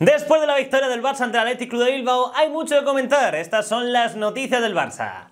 Después de la victoria del Barça ante el Athletic Club de Bilbao, hay mucho que comentar. Estas son las noticias del Barça.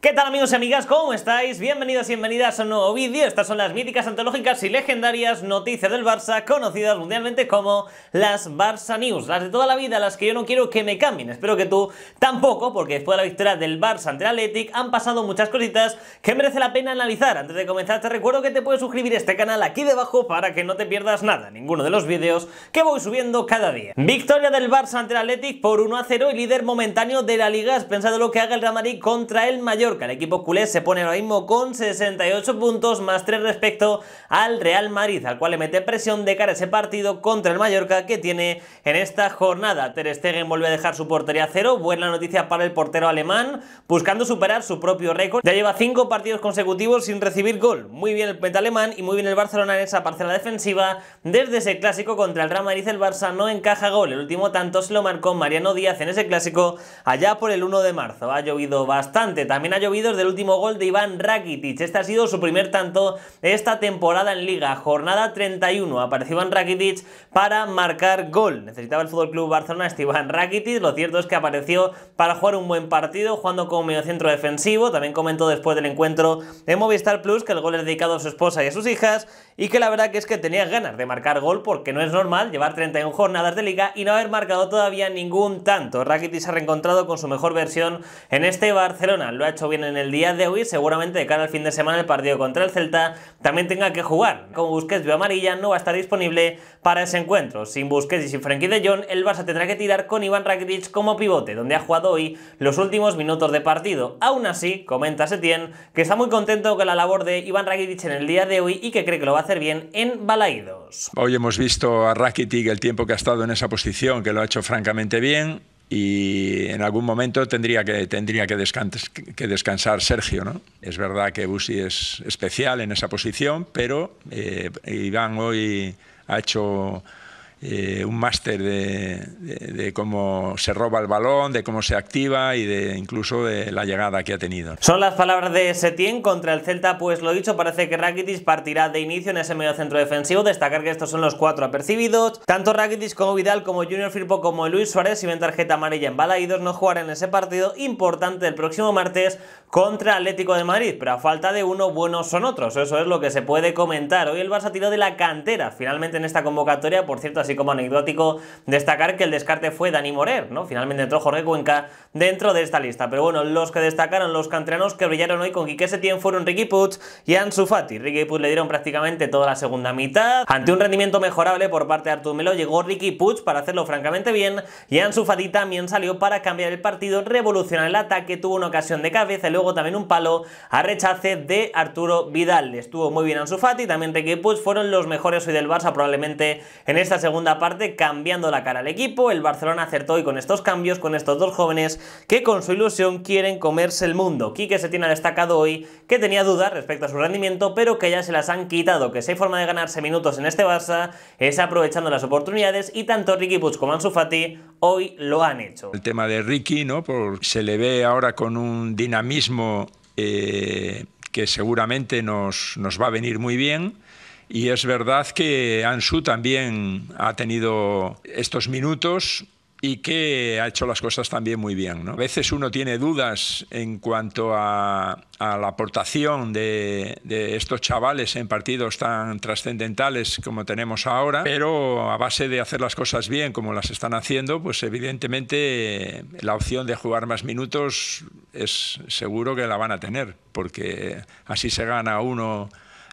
¿Qué tal amigos y amigas? ¿Cómo estáis? Bienvenidos y bienvenidas a un nuevo vídeo. Estas son las míticas, antológicas y legendarias noticias del Barça, conocidas mundialmente como las Barça News. Las de toda la vida, las que yo no quiero que me cambien. Espero que tú tampoco, porque después de la victoria del Barça ante el Athletic han pasado muchas cositas que merece la pena analizar. Antes de comenzar te recuerdo que te puedes suscribir a este canal aquí debajo para que no te pierdas nada, ninguno de los vídeos que voy subiendo cada día. Victoria del Barça ante el Athletic por 1 0 y líder momentáneo de la Liga. Has pensado lo que haga el Real contra el Mayor el equipo culé se pone ahora mismo con 68 puntos más 3 respecto al Real Madrid, al cual le mete presión de cara a ese partido contra el Mallorca que tiene en esta jornada. Ter Stegen vuelve a dejar su portería a cero. Buena noticia para el portero alemán, buscando superar su propio récord. Ya lleva 5 partidos consecutivos sin recibir gol. Muy bien el penta alemán y muy bien el Barcelona en esa parcela defensiva. Desde ese clásico contra el Real Madrid, el Barça no encaja gol. El último tanto se lo marcó Mariano Díaz en ese clásico allá por el 1 de marzo. Ha llovido bastante. También ha ha llovido último gol de Iván Rakitic. Este ha sido su primer tanto esta temporada en Liga. Jornada 31. Apareció Iván Rakitic para marcar gol. Necesitaba el FC Barcelona este Iván Rakitic. Lo cierto es que apareció para jugar un buen partido, jugando como mediocentro defensivo. También comentó después del encuentro en Movistar Plus que el gol es dedicado a su esposa y a sus hijas y que la verdad que es que tenía ganas de marcar gol porque no es normal llevar 31 jornadas de liga y no haber marcado todavía ningún tanto. Rakitic se ha reencontrado con su mejor versión en este Barcelona. Lo ha hecho viene en el día de hoy, seguramente de cara al fin de semana el partido contra el Celta también tenga que jugar. Como Busquets vio amarilla, no va a estar disponible para ese encuentro. Sin Busquets y sin Frenkie de Jong, el Barça tendrá que tirar con Iván Rakitic como pivote, donde ha jugado hoy los últimos minutos de partido. Aún así, comenta Setién, que está muy contento con la labor de Iván Rakitic en el día de hoy y que cree que lo va a hacer bien en Balaídos. Hoy hemos visto a Rakitic el tiempo que ha estado en esa posición, que lo ha hecho francamente bien y en algún momento tendría que, tendría que, descansar Sergio. ¿no? Es verdad que Busi es especial en esa posición, pero eh, Iván hoy ha hecho eh, un máster de, cómo se roba el balón, de cómo se activa y de incluso de la llegada que ha tenido. Son las palabras de Setién contra el Celta, pues lo dicho, parece que Rakitic partirá de inicio en ese medio centro defensivo, destacar que estos son los cuatro apercibidos, tanto Rakitic como Vidal, como Junior Firpo, como Luis Suárez, si ven tarjeta amarilla en dos no jugarán en ese partido importante el próximo martes contra Atlético de Madrid, pero a falta de uno, buenos son otros, eso es lo que se puede comentar. Hoy el Barça tiró de la cantera, finalmente en esta convocatoria, por cierto, así como anecdótico destacar que el descarte fue Dani Morer, ¿no? Finalmente entró Jorge Cuenca dentro de esta lista. Pero bueno, los que destacaron, los canteranos que brillaron hoy con Quique Setién fueron Ricky Puig y Ansu Fati. Ricky Puig le dieron prácticamente toda la segunda mitad. Ante un rendimiento mejorable por parte de Artur Melo llegó Ricky Puig para hacerlo francamente bien y Ansu Fati también salió para cambiar el partido, revolucionar el ataque, tuvo una ocasión de cabeza y luego también un palo a rechace de Arturo Vidal. Estuvo muy bien Ansu Fati, también Ricky Puig fueron los mejores hoy del Barça probablemente en esta segunda segunda parte cambiando la cara al equipo. El Barcelona acertó hoy con estos cambios, con estos dos jóvenes que con su ilusión quieren comerse el mundo. Quique se tiene destacado hoy que tenía dudas respecto a su rendimiento, pero que ya se las han quitado, que si hay forma de ganarse minutos en este Barça es aprovechando las oportunidades y tanto Ricky Puig como Ansu Fati hoy lo han hecho. El tema de Ricky, ¿no? se le ve ahora con un dinamismo eh, que seguramente nos, nos va a venir muy bien y es verdad que Ansu también ha tenido estos minutos y que ha hecho las cosas también muy bien. A veces uno tiene dudas en cuanto a, la aportación de, de, estos chavales en partidos tan trascendentales como tenemos ahora, pero a base de hacer las cosas bien como las están haciendo, pues evidentemente la opción de jugar más minutos es seguro que la van a tener, porque así se gana uno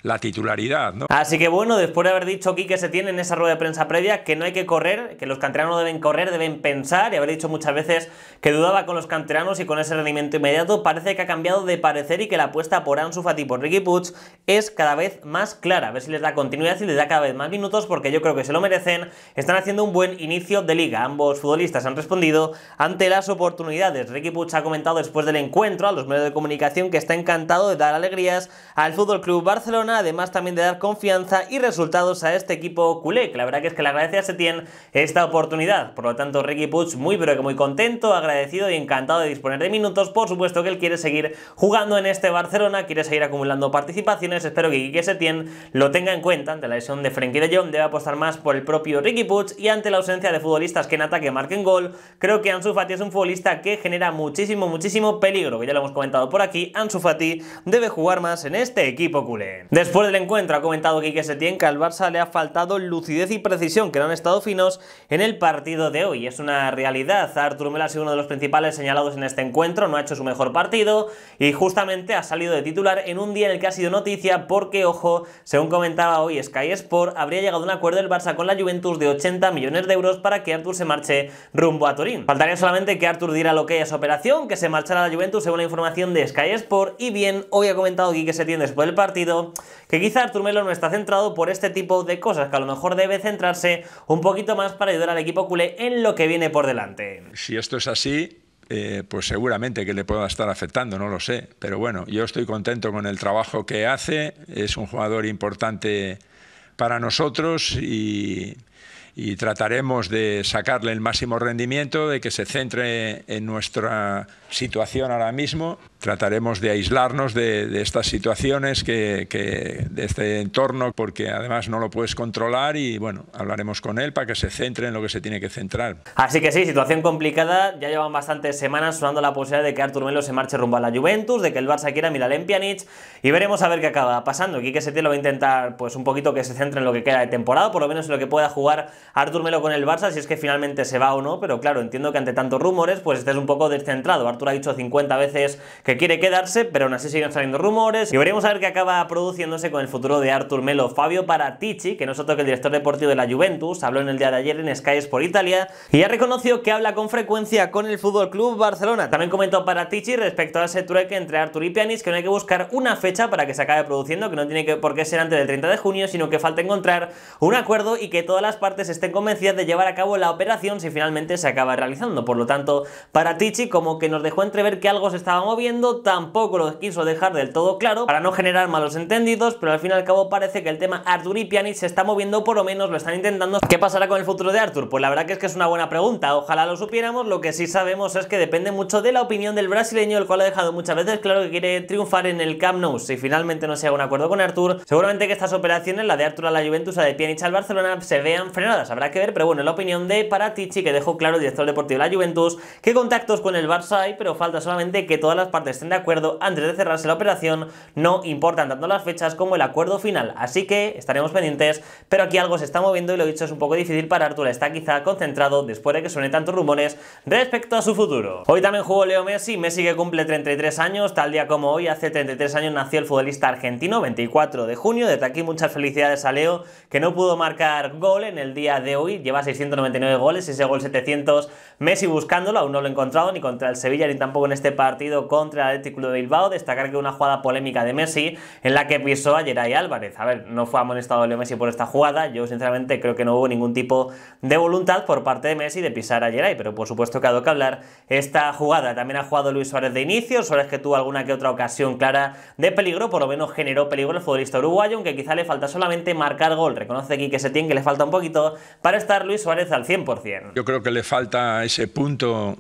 la titularidad. ¿no? Así que bueno, después de haber dicho aquí que se tiene en esa rueda de prensa previa que no hay que correr, que los canteranos no deben correr, deben pensar, y haber dicho muchas veces que dudaba con los canteranos y con ese rendimiento inmediato, parece que ha cambiado de parecer y que la apuesta por Ansu Fati por Ricky Puig es cada vez más clara. A ver si les da continuidad y les da cada vez más minutos porque yo creo que se lo merecen. Están haciendo un buen inicio de liga. Ambos futbolistas han respondido ante las oportunidades. Ricky Puig ha comentado después del encuentro a los medios de comunicación que está encantado de dar alegrías al Fútbol Club Barcelona además también de dar confianza y resultados a este equipo culé, que la verdad que es que le agradece a Setién esta oportunidad. Por lo tanto, Ricky Puch muy pero que muy contento, agradecido y encantado de disponer de minutos. Por supuesto que él quiere seguir jugando en este Barcelona, quiere seguir acumulando participaciones. Espero que Quique Setién lo tenga en cuenta ante la lesión de Frenkie de Jong, debe apostar más por el propio Ricky Puig y ante la ausencia de futbolistas que en ataque marquen gol, creo que Ansu Fati es un futbolista que genera muchísimo, muchísimo peligro, que ya lo hemos comentado por aquí, Ansu Fati debe jugar más en este equipo culé. Después del encuentro ha comentado Quique Setién que al Barça le ha faltado lucidez y precisión que no han estado finos en el partido de hoy. Es una realidad. Artur Mela ha sido uno de los principales señalados en este encuentro, no ha hecho su mejor partido y justamente ha salido de titular en un día en el que ha sido noticia porque, ojo, según comentaba hoy Sky Sport, habría llegado a un acuerdo el Barça con la Juventus de 80 millones de euros para que Artur se marche rumbo a Turín. Faltaría solamente que Arthur diera lo que es operación, que se marchara la Juventus según la información de Sky Sport y bien, hoy ha comentado Quique Setién después del partido que quizá Artur Melo no está centrado por este tipo de cosas, que a lo mejor debe centrarse un poquito más para ayudar al equipo culé en lo que viene por delante. Si esto es así, eh, pues seguramente que le pueda estar afectando, no lo sé. Pero bueno, yo estoy contento con el trabajo que hace, es un jugador importante para nosotros y trataremos de sacarle el máximo rendimiento, de que se centre en nuestra situación ahora mismo trataremos de aislarnos de, estas situaciones, que, de este entorno, porque además no lo puedes controlar y bueno, hablaremos con él para que se centre en lo que se tiene que centrar. Así que sí, situación complicada, ya llevan bastantes semanas sonando la posibilidad de que Artur Melo se marche rumbo a la Juventus, de que el Barça quiera a en Pjanic y veremos a ver qué acaba pasando. Quique Setién lo va a intentar pues un poquito que se centre en lo que queda de temporada, por lo menos en lo que pueda jugar Artur Melo con el Barça, si es que finalmente se va o no, pero claro, entiendo que ante tantos rumores pues estés un poco descentrado. Artur ha dicho 50 veces que quiere quedarse, pero aún así siguen saliendo rumores. Y veremos a ver qué acaba produciéndose con el futuro de Artur Melo. Fabio Paratici, que no es que el director deportivo de la Juventus, habló en el día de ayer en Sky Sports Italia y ya reconoció que habla con frecuencia con el Fútbol Club Barcelona. También comentó Paratici respecto a ese trueque entre Artur y pianis que no hay que buscar una fecha para que se acabe produciendo, que no tiene que, por qué ser antes del 30 de junio, sino que falta encontrar un acuerdo y que todas las partes estén convencidas de llevar a cabo la operación si finalmente se acaba realizando. Por lo tanto, Paratici como que nos dejó entrever que algo se estaba moviendo tampoco lo quiso dejar del todo claro para no generar malos entendidos, pero al fin y al cabo parece que el tema Arthur y Piani se está moviendo, por lo menos lo están intentando. ¿Qué pasará con el futuro de Arthur? Pues la verdad que es que es una buena pregunta, ojalá lo supiéramos, lo que sí sabemos es que depende mucho de la opinión del brasileño, el cual ha dejado muchas veces claro que quiere triunfar en el Camp Nou. Si finalmente no se haga un acuerdo con Arthur, seguramente que estas operaciones, la de Arthur a la Juventus, la de Pjanic al Barcelona, se vean frenadas, habrá que ver, pero bueno, la opinión de Paratici, que dejó claro director deportivo de la Juventus, que contactos con el Barça hay, pero falta solamente que todas las partes estén de acuerdo antes de cerrarse la operación, no importan tanto las fechas como el acuerdo final. Así que estaremos pendientes, pero aquí algo se está moviendo y lo dicho es un poco difícil para Arturo, está quizá concentrado después de que suene tantos rumores respecto a su futuro. Hoy también jugó Leo Messi, Messi que cumple 33 años, tal día como hoy, hace 33 años nació el futbolista argentino, 24 de junio, desde aquí muchas felicidades a Leo, que no pudo marcar gol en el día de hoy, lleva 699 goles, ese gol 700, Messi buscándolo, aún no lo he encontrado ni contra el Sevilla ni tampoco en este partido contra contra el de Bilbao, destacar que una jugada polémica de Messi en la que pisó a Geray Álvarez. A ver, no fue amonestado Leo Messi por esta jugada, yo sinceramente creo que no hubo ningún tipo de voluntad por parte de Messi de pisar a Geray, pero por supuesto que ha dado que hablar esta jugada. También ha jugado Luis Suárez de inicio, Suárez que tuvo alguna que otra ocasión clara de peligro, por lo menos generó peligro el futbolista uruguayo, aunque quizá le falta solamente marcar gol. Reconoce aquí que se tiene que le falta un poquito para estar Luis Suárez al 100%. Yo creo que le falta ese punto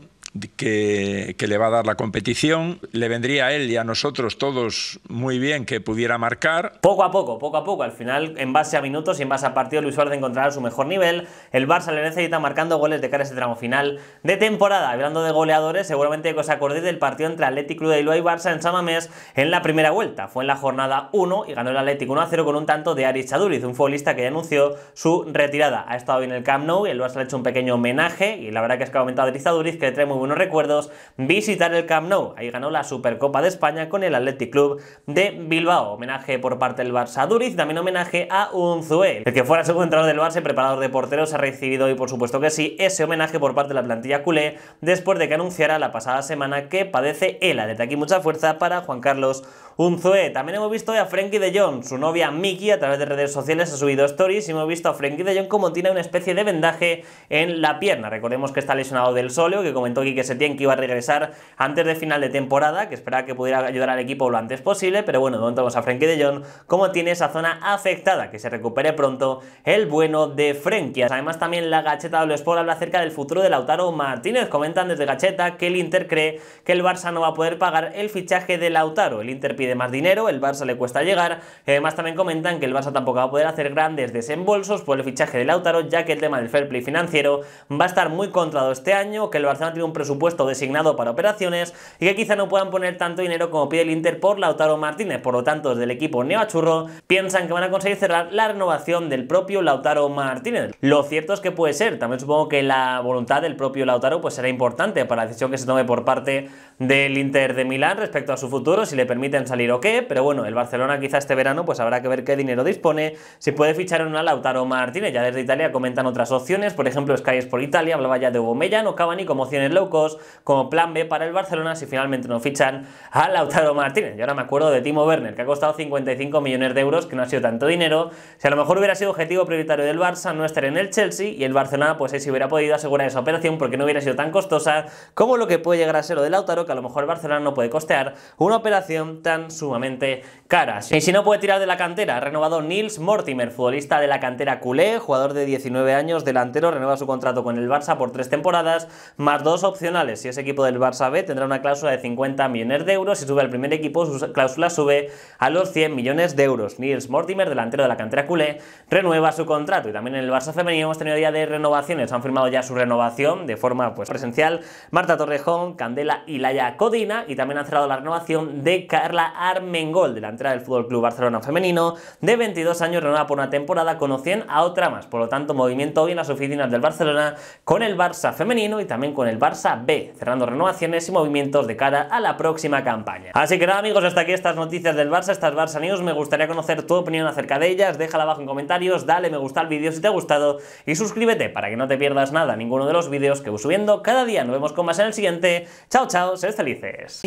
que, le va a dar la competición. Le vendría a él y a nosotros todos muy bien que pudiera marcar. Poco a poco, poco a poco. Al final, en base a minutos y en base a partidos, Luis Suárez encontrará su mejor nivel. El Barça le necesita marcando goles de cara a ese tramo final de temporada. Hablando de goleadores, seguramente que os acordéis del partido entre Atlético Club de Iloa y Barça en Samamés en la primera vuelta. Fue en la jornada 1 y ganó el Atlético 1 0 con un tanto de Aris Chaduriz, un futbolista que ya anunció su retirada. Ha estado bien el Camp Nou y el Barça le ha hecho un pequeño homenaje y la verdad que es que ha aumentado Aris Chaduriz, que le trae muy unos recuerdos visitar el Camp Nou. Ahí ganó la Supercopa de España con el Athletic Club de Bilbao. Homenaje por parte del Barça a Duriz, también homenaje a Unzué. El que fuera segundo entrenador del Barça preparador de porteros ha recibido hoy, por supuesto que sí, ese homenaje por parte de la plantilla culé después de que anunciara la pasada semana que padece el Desde aquí mucha fuerza para Juan Carlos un Zoe. También hemos visto a Frankie de Jong, su novia Mickey, a través de redes sociales ha subido stories y hemos visto a Frankie de Jong como tiene una especie de vendaje en la pierna. Recordemos que está lesionado del sóleo, que comentó que se tiene que iba a regresar antes de final de temporada, que esperaba que pudiera ayudar al equipo lo antes posible, pero bueno, de vamos a Frankie de Jong, como tiene esa zona afectada, que se recupere pronto el bueno de Frenkie. Además también la Gacheta de Sport habla acerca del futuro de Lautaro Martínez. Comentan desde Gacheta que el Inter cree que el Barça no va a poder pagar el fichaje de Lautaro. El Inter de más dinero, el Barça le cuesta llegar, y además también comentan que el Barça tampoco va a poder hacer grandes desembolsos por el fichaje de Lautaro, ya que el tema del fair play financiero va a estar muy contrado este año, que el Barcelona tiene un presupuesto designado para operaciones y que quizá no puedan poner tanto dinero como pide el Inter por Lautaro Martínez, por lo tanto desde el equipo neoachurro piensan que van a conseguir cerrar la renovación del propio Lautaro Martínez. Lo cierto es que puede ser, también supongo que la voluntad del propio Lautaro pues será importante para la decisión que se tome por parte del Inter de Milán respecto a su futuro, si le permiten salir o qué, pero bueno, el Barcelona quizá este verano pues habrá que ver qué dinero dispone, si puede fichar en una Lautaro Martínez, ya desde Italia comentan otras opciones, por ejemplo Sky por Italia, hablaba ya de Hugo Mellano, Cavani como opciones locos como plan B para el Barcelona si finalmente no fichan a Lautaro Martínez. y ahora me acuerdo de Timo Werner, que ha costado 55 millones de euros, que no ha sido tanto dinero, si a lo mejor hubiera sido objetivo prioritario del Barça no estar en el Chelsea y el Barcelona pues ahí sí hubiera podido asegurar esa operación porque no hubiera sido tan costosa como lo que puede llegar a ser lo de Lautaro, que a lo mejor el Barcelona no puede costear una operación tan sumamente caras. Y si no puede tirar de la cantera, ha renovado Nils Mortimer, futbolista de la cantera culé, jugador de 19 años, delantero, renueva su contrato con el Barça por tres temporadas, más dos opcionales. Si es equipo del Barça B, tendrá una cláusula de 50 millones de euros. Si sube al primer equipo, su cláusula sube a los 100 millones de euros. Nils Mortimer, delantero de la cantera culé, renueva su contrato. Y también en el Barça femenino hemos tenido día de renovaciones. Han firmado ya su renovación de forma pues, presencial Marta Torrejón, Candela y Laia Codina. Y también han cerrado la renovación de Carla Armengol, entrada del Fútbol Club Barcelona femenino, de 22 años, renovada por una temporada con a otra más. Por lo tanto, movimiento hoy en las oficinas del Barcelona con el Barça femenino y también con el Barça B, cerrando renovaciones y movimientos de cara a la próxima campaña. Así que nada, amigos, hasta aquí estas noticias del Barça, estas Barça News. Me gustaría conocer tu opinión acerca de ellas. Déjala abajo en comentarios, dale me gusta al vídeo si te ha gustado y suscríbete para que no te pierdas nada, ninguno de los vídeos que voy subiendo cada día. Nos vemos con más en el siguiente. Chao, chao, sed felices.